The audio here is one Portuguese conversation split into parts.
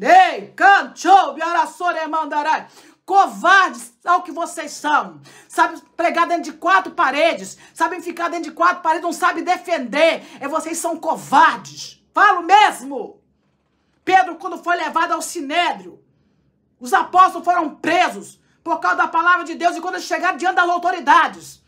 Ei, cantou, biaraçore mandarai. Covardes o que vocês são. Sabem pregar dentro de quatro paredes. Sabem ficar dentro de quatro paredes, não sabem defender. É vocês são covardes. Falo mesmo. Pedro, quando foi levado ao sinédrio, os apóstolos foram presos por causa da palavra de Deus. E quando eles chegaram diante das autoridades,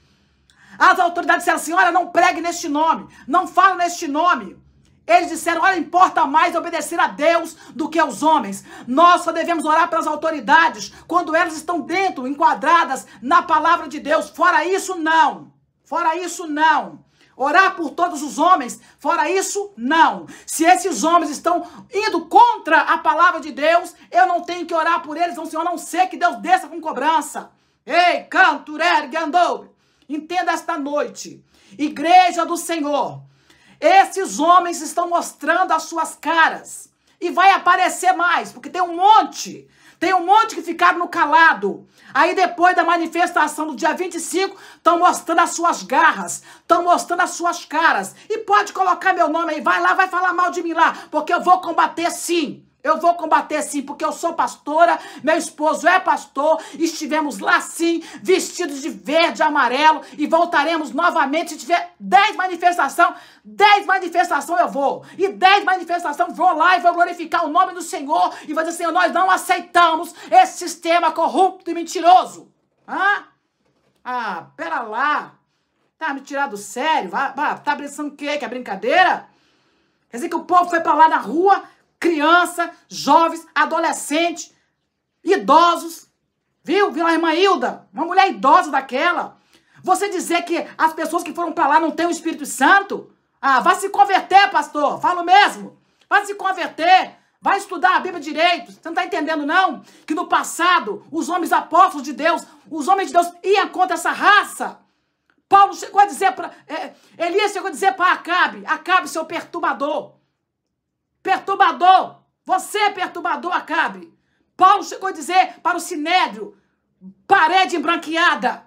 as autoridades disseram: Senhora, não pregue neste nome, não fale neste nome. Eles disseram: olha, importa mais obedecer a Deus do que aos homens. Nós só devemos orar pelas autoridades quando elas estão dentro, enquadradas na palavra de Deus. Fora isso, não. Fora isso, não. Orar por todos os homens, fora isso, não. Se esses homens estão indo contra a palavra de Deus, eu não tenho que orar por eles, não, Senhor, a não ser que Deus desça com cobrança. Ei, canto, ergue, andou. Entenda esta noite. Igreja do Senhor, esses homens estão mostrando as suas caras. E vai aparecer mais, porque tem um monte. Tem um monte que ficaram no calado. Aí depois da manifestação do dia 25, estão mostrando as suas garras, estão mostrando as suas caras. E pode colocar meu nome aí, vai lá, vai falar mal de mim lá, porque eu vou combater sim. Eu vou combater sim, porque eu sou pastora, meu esposo é pastor, estivemos lá sim, vestidos de verde e amarelo, e voltaremos novamente se tiver 10 manifestação, 10 manifestação eu vou. E 10 manifestação vou lá e vou glorificar o nome do Senhor e vou dizer, Senhor, nós não aceitamos esse sistema corrupto e mentiroso. Hã? Ah, pera lá. Tá me tirar do sério? Vai, vai, tá pensando o quê? Que é brincadeira? Quer dizer que o povo foi pra lá na rua criança, jovens, adolescentes, idosos. Viu, a Irmã Hilda? Uma mulher idosa daquela. Você dizer que as pessoas que foram para lá não têm o Espírito Santo? Ah, vai se converter, pastor. Falo mesmo. Vai se converter. Vai estudar a Bíblia direito. Você não está entendendo, não? Que no passado, os homens apóstolos de Deus, os homens de Deus iam contra essa raça. Paulo chegou a dizer para. É, eh, Elias chegou a dizer para Acabe: Acabe, seu perturbador. Perturbador! Você é perturbador, Acabe! Paulo chegou a dizer para o Sinédrio, parede embranqueada.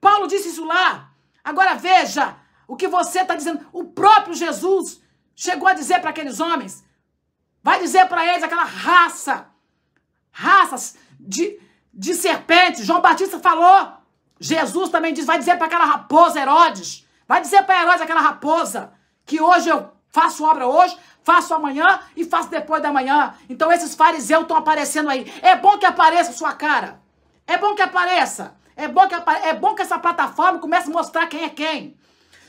Paulo disse isso lá. Agora veja o que você está dizendo. O próprio Jesus chegou a dizer para aqueles homens. Vai dizer para eles aquela raça, raças de, de serpentes. João Batista falou. Jesus também diz, vai dizer para aquela raposa, Herodes. Vai dizer para Herodes, aquela raposa, que hoje eu faço obra hoje, Faço amanhã e faço depois da manhã. Então esses fariseus estão aparecendo aí. É bom que apareça sua cara. É bom que apareça. É bom que, apare... é bom que essa plataforma comece a mostrar quem é quem.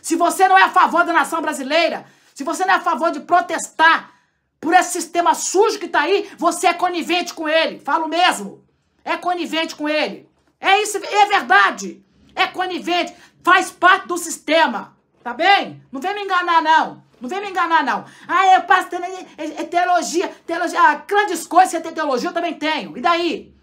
Se você não é a favor da nação brasileira, se você não é a favor de protestar por esse sistema sujo que está aí, você é conivente com ele. Falo mesmo. É conivente com ele. É isso, é verdade. É conivente, faz parte do sistema. Tá bem? Não vem me enganar, não. Não vem me enganar, não. Ah, é, pastor, é, é, teologia, teologia. Ah, grandes coisas você tem teologia, eu também tenho. E daí?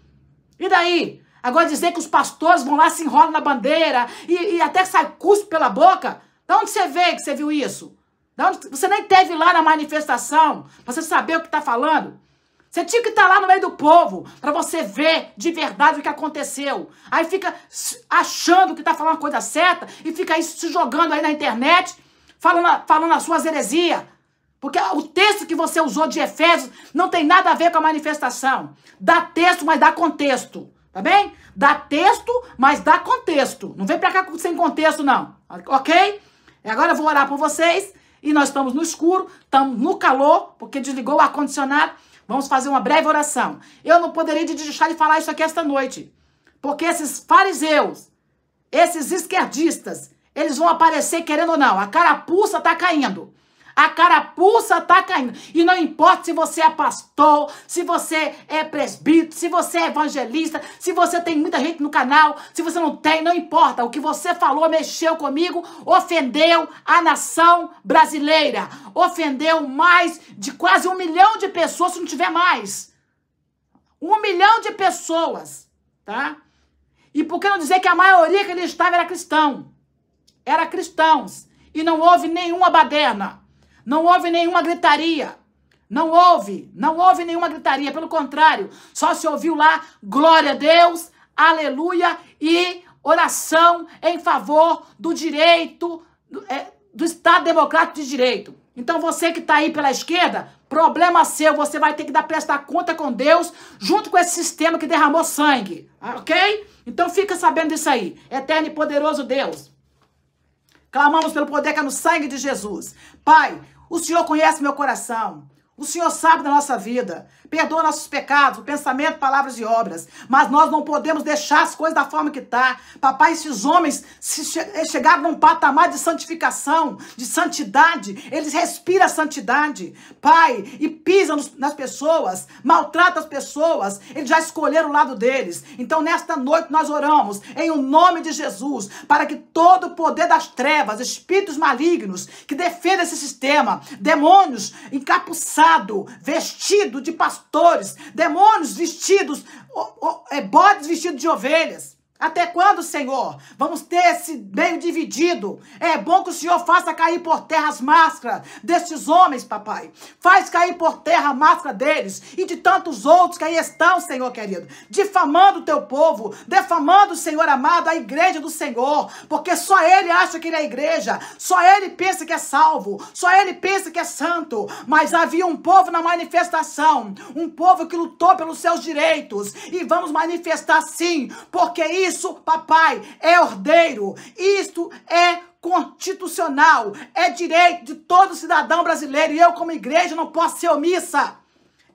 E daí? Agora dizer que os pastores vão lá, se enrolam na bandeira e, e até sai cuspe pela boca. Da onde você vê que você viu isso? Da onde, você nem teve lá na manifestação pra você saber o que tá falando. Você tinha que estar tá lá no meio do povo para você ver de verdade o que aconteceu. Aí fica achando que tá falando a coisa certa e fica aí se jogando aí na internet falando, falando as suas heresias. Porque o texto que você usou de Efésios não tem nada a ver com a manifestação. Dá texto, mas dá contexto. Tá bem? Dá texto, mas dá contexto. Não vem pra cá sem contexto, não. Ok? agora eu vou orar por vocês. E nós estamos no escuro, estamos no calor, porque desligou o ar-condicionado. Vamos fazer uma breve oração. Eu não poderia deixar de falar isso aqui esta noite. Porque esses fariseus, esses esquerdistas, eles vão aparecer querendo ou não. A carapuça está caindo. A carapuça está caindo. E não importa se você é pastor, se você é presbítero, se você é evangelista, se você tem muita gente no canal, se você não tem, não importa. O que você falou mexeu comigo, ofendeu a nação brasileira. Ofendeu mais de quase um milhão de pessoas, se não tiver mais. Um milhão de pessoas, tá? E por que não dizer que a maioria que ele estava era cristão? eram cristãos e não houve nenhuma baderna, não houve nenhuma gritaria. Não houve, não houve nenhuma gritaria, pelo contrário, só se ouviu lá glória a Deus, aleluia e oração em favor do direito, é, do, Estado Democrático de Direito. Então você que está aí pela esquerda, problema seu, você vai ter que dar prestar conta com Deus junto com esse sistema que derramou sangue, ok? Então fica sabendo disso aí, eterno e poderoso Deus. Clamamos pelo poder que é no sangue de Jesus. Pai, o Senhor conhece meu coração. O Senhor sabe da nossa vida, perdoa nossos pecados, pensamento, palavras e obras. Mas nós não podemos deixar as coisas da forma que está. Papai, esses homens se che chegaram num patamar de santificação, de santidade. Eles respiram a santidade. Pai, e pisam nos, nas pessoas, maltrata as pessoas. Eles já escolheram o lado deles. Então, nesta noite, nós oramos em o um nome de Jesus, para que todo o poder das trevas, espíritos malignos que defendem esse sistema, demônios encapuçados, vestido de pastores, demônios vestidos, é, bodes vestidos de ovelhas. Até quando, Senhor? Vamos ter esse meio dividido. É bom que o Senhor faça cair por terra as máscaras destes homens, papai. Faz cair por terra a máscara deles e de tantos outros que aí estão, Senhor querido, difamando o teu povo, defamando, Senhor amado, a igreja do Senhor, porque só ele acha que ele é igreja, só ele pensa que é salvo, só ele pensa que é santo. Mas havia um povo na manifestação, um povo que lutou pelos seus direitos e vamos manifestar sim, porque isso isso, papai, é ordeiro. Isto é constitucional. É direito de todo cidadão brasileiro. E eu, como igreja, não posso ser omissa.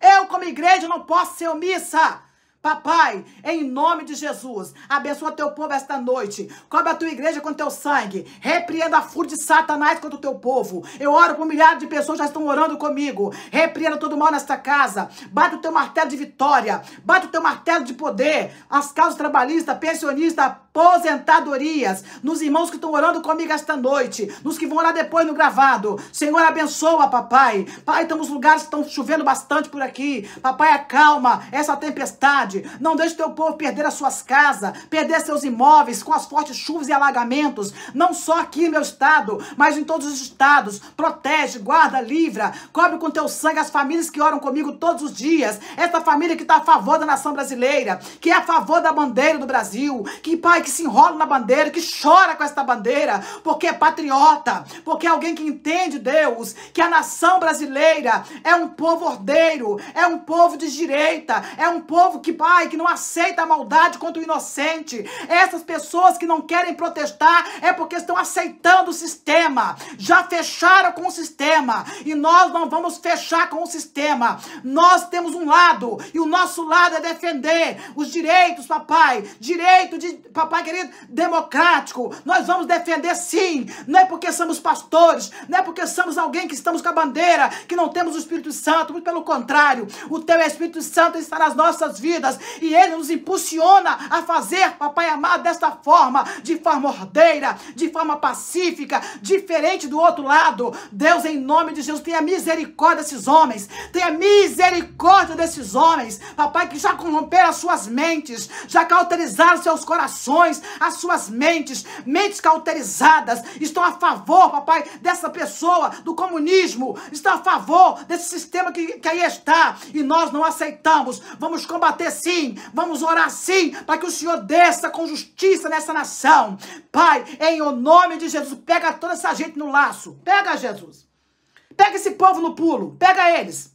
Eu, como igreja, não posso ser omissa. Papai, em nome de Jesus, abençoa teu povo esta noite. Cobre a tua igreja com teu sangue. Repreenda a fúria de Satanás contra o teu povo. Eu oro por milhares de pessoas que já estão orando comigo. Repreenda todo mal nesta casa. Bate o teu martelo de vitória. Bate o teu martelo de poder. As causas trabalhistas, pensionistas, aposentadorias, nos irmãos que estão orando comigo esta noite, nos que vão orar depois no gravado. Senhor, abençoa, papai. Pai, estamos lugares que estão chovendo bastante por aqui. Papai, acalma essa tempestade. Não deixe teu povo perder as suas casas, perder seus imóveis com as fortes chuvas e alagamentos. Não só aqui meu estado, mas em todos os estados. Protege, guarda, livra, cobre com teu sangue as famílias que oram comigo todos os dias. Essa família que está a favor da nação brasileira, que é a favor da bandeira do Brasil. Que, Pai, que se enrola na bandeira, que chora com esta bandeira, porque é patriota, porque é alguém que entende Deus, que a nação brasileira é um povo ordeiro, é um povo de direita, é um povo que, pai, que não aceita a maldade contra o inocente. Essas pessoas que não querem protestar é porque estão aceitando o sistema. Já fecharam com o sistema e nós não vamos fechar com o sistema. Nós temos um lado e o nosso lado é defender os direitos, papai, direito de papai Pai querido, democrático. Nós vamos defender sim. Não é porque somos pastores, não é porque somos alguém que estamos com a bandeira, que não temos o Espírito Santo. Muito pelo contrário, o teu Espírito Santo está nas nossas vidas e ele nos impulsiona a fazer, papai amado, desta forma, de forma ordeira, de forma pacífica, diferente do outro lado. Deus, em nome de Jesus, tenha misericórdia desses homens. Tenha misericórdia desses homens, papai, que já corromperam as suas mentes, já cauterizaram seus corações corações, as suas mentes, mentes cauterizadas, estão a favor, papai, dessa pessoa, do comunismo, estão a favor desse sistema que, que aí está, e nós não aceitamos. Vamos combater sim, vamos orar sim, para que o Senhor desça com justiça nessa nação. Pai, em o nome de Jesus, pega toda essa gente no laço, pega Jesus. Pega esse povo no pulo, pega eles.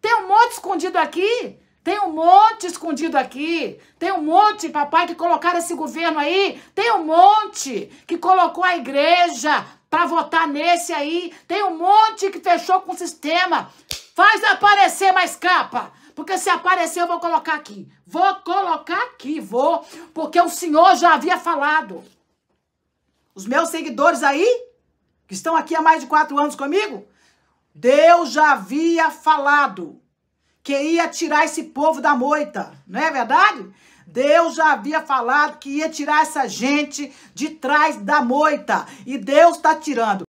Tem um monte escondido aqui tem um monte escondido aqui. Tem um monte, papai, que colocaram esse governo aí. Tem um monte que colocou a igreja para votar nesse aí. Tem um monte que fechou com o sistema. Faz aparecer mais capa. Porque se aparecer, eu vou colocar aqui. Vou colocar aqui, vou. Porque o senhor já havia falado. Os meus seguidores aí, que estão aqui há mais de quatro anos comigo, Deus já havia falado que ia tirar esse povo da moita, não é verdade? Deus já havia falado que ia tirar essa gente de trás da moita, e Deus está tirando.